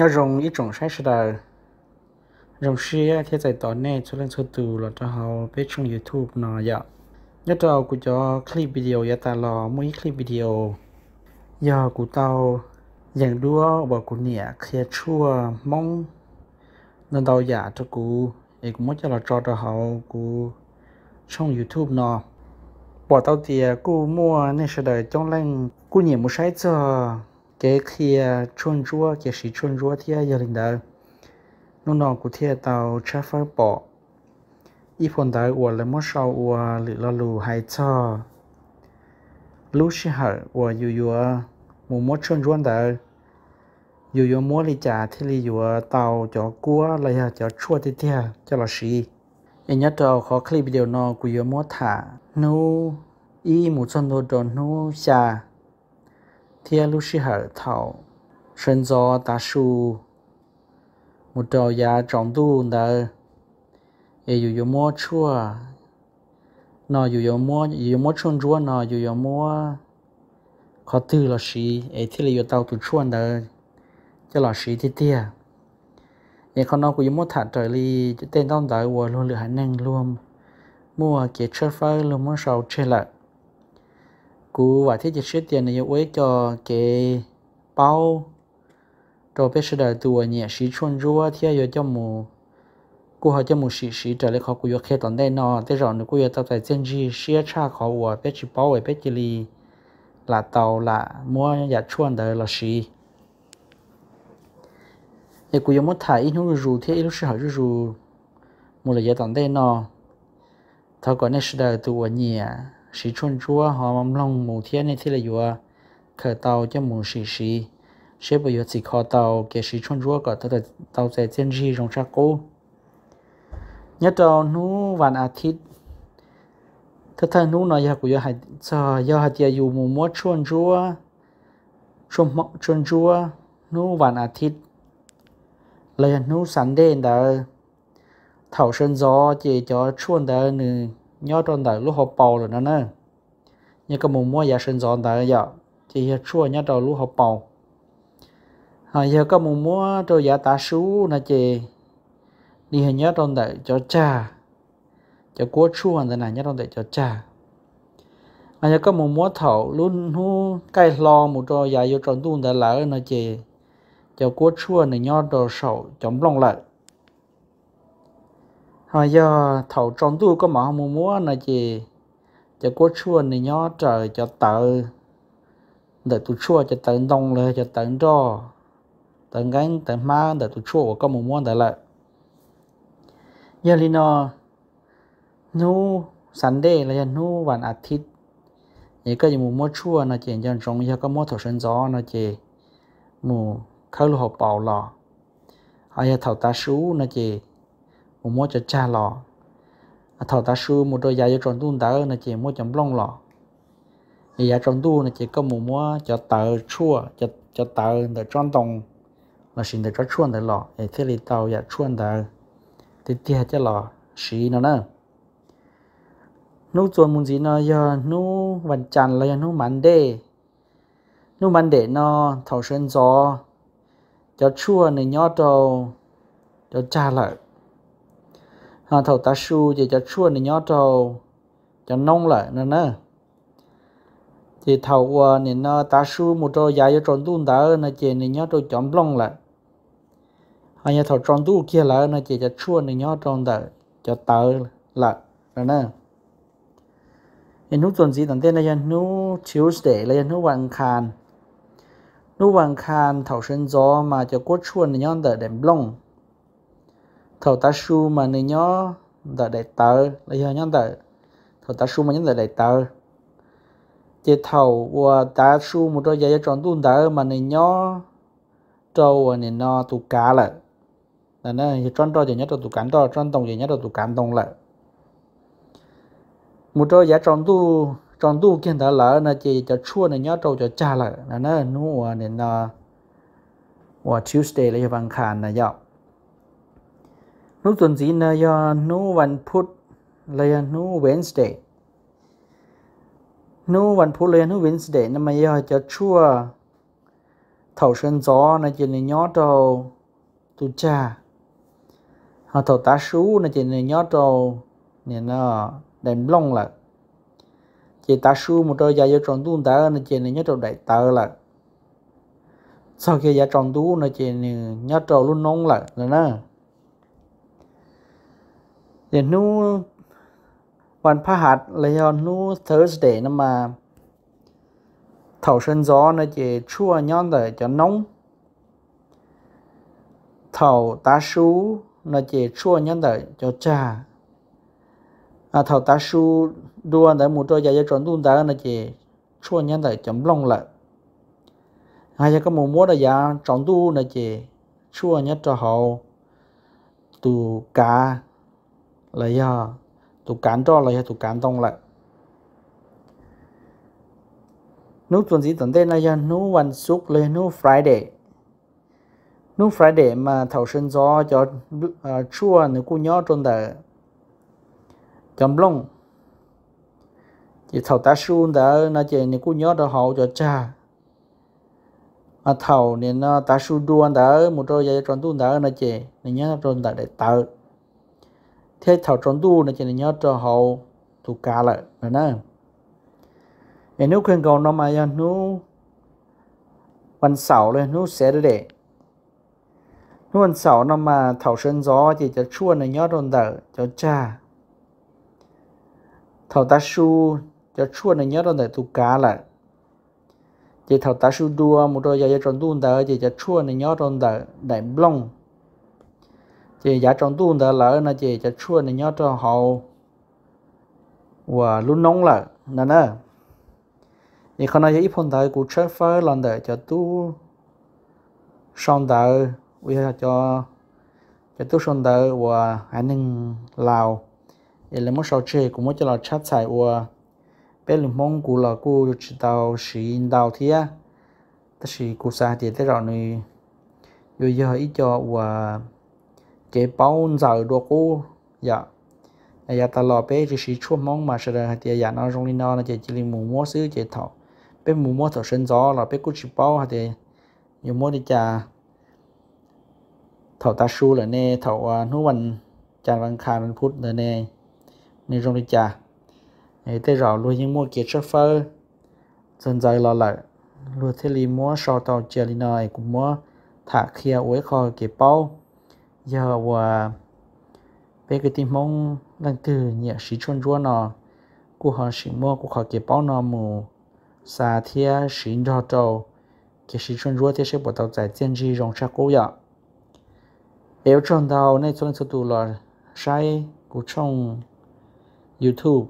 sự biết 要 dùng 一种膳食的，用是贴在岛内出来出图了，然后被上 YouTube 那呀。nhất là của cho clip video ya ta lo mỗi clip video giờ của tao dành đua và của nè kia chua mong nên tao giả cho cụ thì cũng muốn cho là cho cho họ cụ trong youtube nó bỏ tao thì cụ mua nên sẽ đợi trong lành cụ nhiều một sai giờ cái khi à, chôn chúa cái sĩ chôn chúa thì giờ linh đời nó nó cũng thiệt tàu cha phải bỏ y phần đời của là mất sau của lì lo lù hay cho lúc sẽ hở của dù dù à, mù mất chôn chúa đời dù dù mua lì trả thì lì dù à, tàu cho cua lấy là cho chua thì thiệt cho là sĩ anh nhớ tàu khó clip video nó của dù mua thả nu y một chân đồ đồ nu xa thia lu shi hở thảo sân do ta su một trò giá trọng tu nợ e yu yu mua chua nó yu yu mua yu mua chung chua nó yu yu mua khó tư là sĩ e thi là yu tao tu chua nợ cho là sĩ thì tia e con nó của yu mua thả trời li tên tao đợi vừa luôn lửa năng luôn mua kia chơi phơi luôn mua sầu chê lại cú và thiết chế sĩ tiền này yếu cho cái bao cho bây giờ đời tuổi nhẹ sĩ chôn rùa thì yếu cho mù cú họ cho mù sĩ sĩ trở lại khó cú yếu khi tận đây nó thế rồi nó cú yếu tao tại dân gì xia cha khó của bây chỉ bao về bây giờ li là tàu là mua nhà chôn đời là sĩ để cú yếu mất thải ít nữa rù thế ít lúc họ rù một là giờ tận đây nó thao còn nét đời tuổi nhẹ sĩ chôn chúa họ mầm long mù thiên này thì là vừa khởi tàu cho mù sĩ sĩ sẽ bây giờ chỉ khó tàu kể sĩ chôn chúa có tới tàu sẽ trên gì trong cha cô nhất tàu nú vạn à thịt thật thân nú nói giờ của giờ hạt giờ giờ hạt giờ dù mù múa chôn chúa chôn mọc chôn chúa nú vạn à thịt lời nú sẵn đến đã thảo sơn gió chỉ cho chôn đã nửa nhớ tròn tại lúc họ bầu rồi nó nè như cái mùng mua giả sinh dọn tại giờ thì hiện chua nhớ tròn lúc họ bầu hồi ờ, giờ cái mùng mua cho giả tá sú nè chị đi hình nhớ tròn tại cho cha cho cua chua thế này nhớ tròn tại cho cha mà ờ, giờ cái một múa thầu luôn hú cây lo một cho dài vô tròn tuôn tại lỡ nó chị cho cua chua này nhớ đồ sầu chống lòng lại hồi giờ thầu trong tu có mà mua múa là gì cho có chua này nhó trời cho tự để tụ chua cho tận đông lên cho tận cho tận gánh tận má để tụ chua có mua múa để lại giờ li nó nu đây là giờ có thầu thầu gió là ta nu วันอาทิตย์นี่ก็ยังมูมัวชั่วนะเจียนจันจงยังก็มัวถั่วเชิญจ้อนะเจมูเข้าลูกหอบเปล่าหล่ออายาเท่าตาชู้นะเจ một mua cho cha lò à thọ ta sư một đôi cho tròn tuôn ta là chỉ mua chấm long lò thì giá tròn tu là chỉ có một mua cho tờ chua cho cho tờ để tròn tông là xin để cho chuan để lò để thế thì tàu giá chuan để thì tia cho lò xí nó nè nú tuần muốn gì nó giờ nú vần chăn là nú mặn đê nú mặn đê nó thầu sơn gió cho chua này nhót đầu cho cha lợi ha thầu ta su chỉ cho chua này nhớ thầu cho ờ, nông lại nữa nè chỉ thầu này nó ta su một trò dài cho tròn tu ta nó chỉ này nhớ thầu chọn blong lại hay nhà thầu tròn tu kia lại nó chỉ cho chua này nhớ tròn ta cho tờ lại nữa nè nu tuần gì tận tên là nu Tuesday là nu vàng khan nu vàng khan thầu sinh gió mà cho cốt này nhon đợi đèn blong thầu ta su mà nên nhó đã đại tờ là do nhó tờ thầu ta su mà nhó đã đại tờ chế thầu và ta su một đôi giày tròn tuôn tờ mà nên nhó trâu và nên nó tụ cá là là nó tròn trâu thì nhó tụ cán trâu tròn tông thì nhó tụ cá tông là một đôi giày tròn tu tròn tu kiến thở lỡ là chỉ cho chua này nhó trâu cho cha là là nó nu nên là Tuesday là cho bằng khàn là dạo nu tuần gì na yo nu วันพุธเลยนูเวนส์เดย์นูวันพุธเลยนูเวนส์เดย์นั่นมายอจะชั่วเถาเชิญจอนะจีนยอดเราตุจ่าเขาเถาตาชูนะจีนยอดเราเนี่ยนะเด่นบล้องละจีตาชูมุดยายจงตุนตานะจีนยอดเราได้ตาละ sau khi giá tròn tú nó chỉ nhớ trò luôn nông lại là nè อย่างนู้วันพหัสเลยนู้ Thursday นะมาเถาเชิญจ้อนะเจชั่วย้อนแต่จะน้องเถาตาชูนะเจชั่วย้อนแต่จะจ้า à thảo ta su đua để một đôi giày tròn tuôn đá là chỉ chua nhắn để chấm long lại hay có một múa là giá tròn tu là chỉ chua nhất cho họ từ cá lấy ha tụ cán cho lấy tụ cán tông lại nếu tuần gì tuần tên là giờ nếu วันศุกร์เลย nếu Friday nếu Friday mà thầu sinh gió cho à, chua nếu cô nhớ trong đời chấm long chỉ thầu ta xuân đã nó chỉ nếu cô nhớ đó họ cho cha mà thầu nên nó ta xuân đuôn đã một đôi giờ tròn tuôn đã nó chỉ nên nhớ tròn đã để tạo thế thảo tròn tu là chỉ là nhớ cho họ tu cả lại mà nè em nếu khuyên cầu nó mà ya nếu วันเสาร์เลยนู้เสด็จนู้วันเสาร์นำมาเถาเชิญซ้อที่จะชวนในยอดโดนเตอเจ้าจ้าเถาตาชูจะชวนในยอดโดนเตอตุกาละจะเถาตาชูดัวมุดอยายจนดูนเตอจะจะชวนในยอดโดนเตอได้บล่อง chị giả trong tuôn đã lỡ là chị chả chua này nhớ cho họ và luôn nóng là nè nè thì con nói ít phần tới của chơi phơi lần để cho tu xong tới vì cho cho tu xong tới và anh ninh lào thì là một số chơi cũng muốn cho là chat xài và bên lùng mong của là cô chỉ tàu xí đào thia tất sĩ cô xa thì tới rồi này rồi giờ ít cho và chế bao giờ được cô dạ dạ ta lo bé chỉ chỉ chua mong mà sợ là thì dạ nó trong linh nó là chỉ chỉ linh mù mua xứ chỉ thọ bé mù mua thọ sinh gió là bé cũng chỉ bao thì nhiều mua đi cha thọ ta su là nè thọ nu văn chà văn khai mình phút là nè nè trong đi cha, ấy tới rõ luôn những mua kiệt sơ phơ dần dần lo lại luôn thế li mua sau tàu chia linh này cũng mua thả kia uế kho kiệt bao giờ và ờ, về cái tim mong lần từ nhẹ sĩ chôn chúa nó của họ sĩ mua của họ cái bao nó mù xa thia sĩ cho trâu cái sĩ chôn chúa thì sẽ bắt đầu giải chiến gì rong cha cố ya nếu chọn đầu này chọn số tụ là sai của trong youtube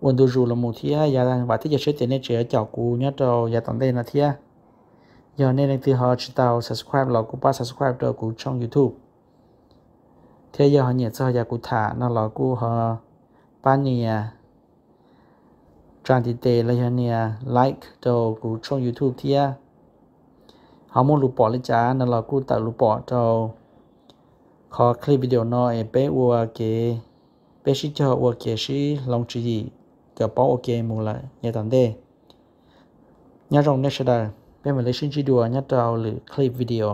quân tôi dù là một thia và thì giờ sẽ tiền này chỉ ở chảo cũ nhất rồi và tổng là thia giờ nên đang từ họ chỉ tàu subscribe lọ của ba subscribe đó của trong youtube thế giờ họ nhận sao giờ của thả nó lọ của họ ba nhà trang thì tệ là hiện nhà like đồ của trong youtube thia à. họ muốn lụp bỏ lên trả nó là cô tạo lụp bỏ đồ khó clip video nó em bé ua kì bé sĩ cho ua kì sĩ lòng chỉ gì cả bỏ ok mù lại nhà tạm đê nhà rồng nét sẽ đời เป็น relationship ดูอันยเดาหรือคลิปวิดีโอ